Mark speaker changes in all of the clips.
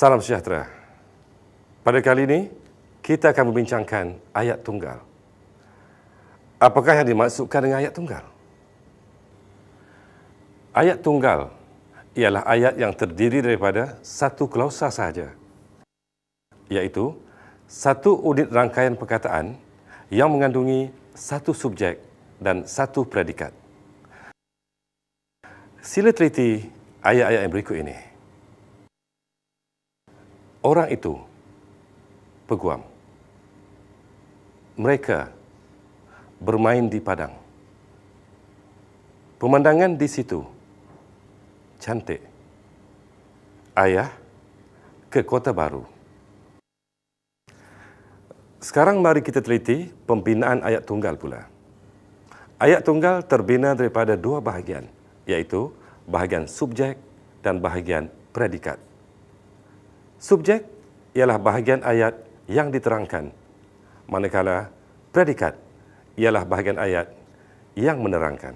Speaker 1: Salam sejahtera. Pada kali ini, kita akan membincangkan ayat tunggal. Apakah yang dimaksudkan dengan ayat tunggal? Ayat tunggal ialah ayat yang terdiri daripada satu klausa sahaja. Iaitu, satu unit rangkaian perkataan yang mengandungi satu subjek dan satu predikat. Sila teliti ayat-ayat yang berikut ini orang itu peguam. Mereka bermain di padang. Pemandangan di situ cantik. Ayah ke kota baru. Sekarang mari kita teliti pembinaan ayat tunggal pula. Ayat tunggal terbina daripada dua bahagian, iaitu bahagian subjek dan bahagian predikat. Subjek ialah bahagian ayat yang diterangkan. Manakala predikat ialah bahagian ayat yang menerangkan.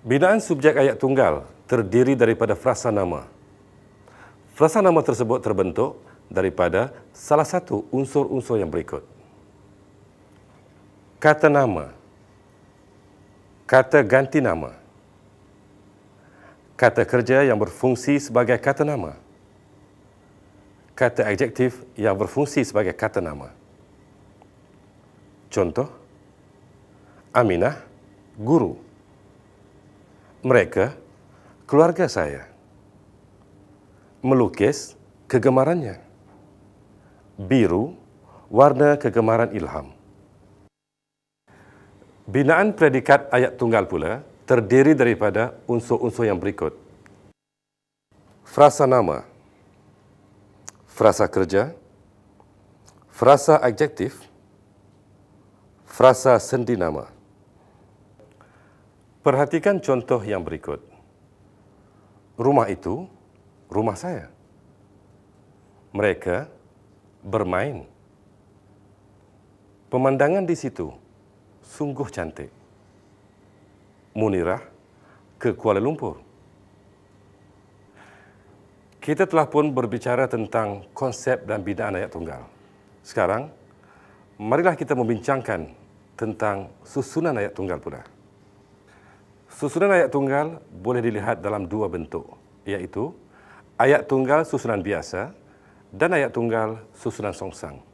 Speaker 1: Binaan subjek ayat tunggal terdiri daripada frasa nama. Frasa nama tersebut terbentuk daripada salah satu unsur-unsur yang berikut. Kata nama. Kata ganti nama kata kerja yang berfungsi sebagai kata nama, kata adjektif yang berfungsi sebagai kata nama. Contoh, Aminah, guru. Mereka, keluarga saya. Melukis, kegemarannya. Biru, warna kegemaran ilham. Binaan predikat ayat tunggal pula terdiri daripada unsur-unsur yang berikut. Frasa nama, frasa kerja, frasa adjektif, frasa sendi nama. Perhatikan contoh yang berikut. Rumah itu rumah saya. Mereka bermain. Pemandangan di situ sungguh cantik. Munirah ke Kuala Lumpur. Kita telah pun berbicara tentang konsep dan bidaan ayat tunggal. Sekarang, marilah kita membincangkan tentang susunan ayat tunggal pula. Susunan ayat tunggal boleh dilihat dalam dua bentuk, iaitu ayat tunggal susunan biasa dan ayat tunggal susunan songsang.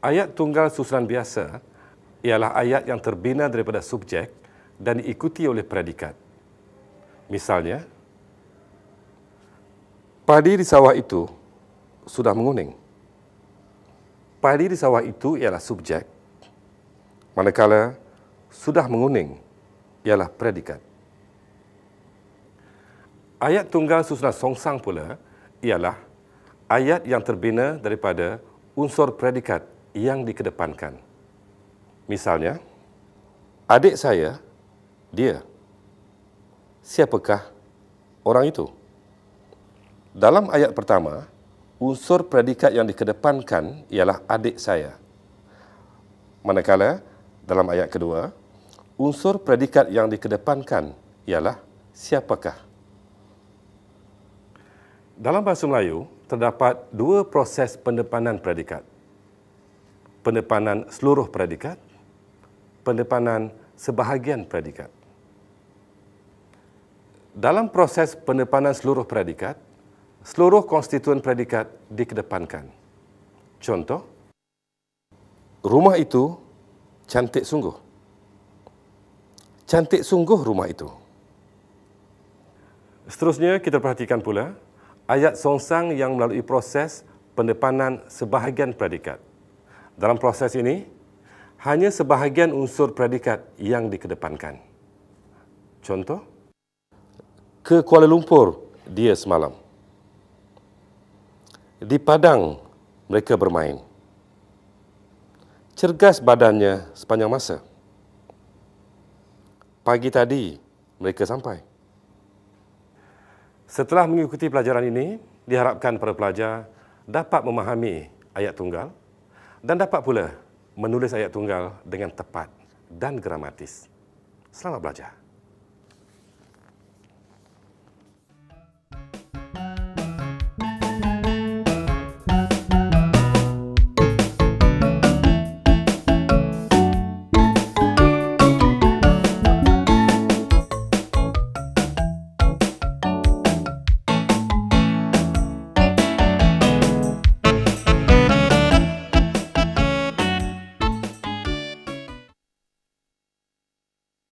Speaker 1: Ayat tunggal susunan biasa adalah ialah ayat yang terbina daripada subjek dan diikuti oleh predikat. Misalnya, padi di sawah itu sudah menguning. Padi di sawah itu ialah subjek, manakala sudah menguning ialah predikat. Ayat tunggal susunan songsang pula ialah ayat yang terbina daripada unsur predikat yang dikedepankan. Misalnya, adik saya, dia, siapakah orang itu? Dalam ayat pertama, unsur predikat yang dikedepankan ialah adik saya. Manakala, dalam ayat kedua, unsur predikat yang dikedepankan ialah siapakah? Dalam bahasa Melayu, terdapat dua proses pendepanan predikat. Pendepanan seluruh predikat Pendepanan sebahagian predikat. Dalam proses pendepanan seluruh predikat, seluruh konstituen predikat dikedepankan. Contoh, rumah itu cantik sungguh. Cantik sungguh rumah itu. Seterusnya, kita perhatikan pula ayat songsang yang melalui proses pendepanan sebahagian predikat. Dalam proses ini, hanya sebahagian unsur predikat yang dikedepankan. Contoh, ke Kuala Lumpur dia semalam. Di Padang mereka bermain. Cergas badannya sepanjang masa. Pagi tadi mereka sampai. Setelah mengikuti pelajaran ini, diharapkan para pelajar dapat memahami ayat tunggal dan dapat pula menulis ayat tunggal dengan tepat dan gramatis. Selamat belajar.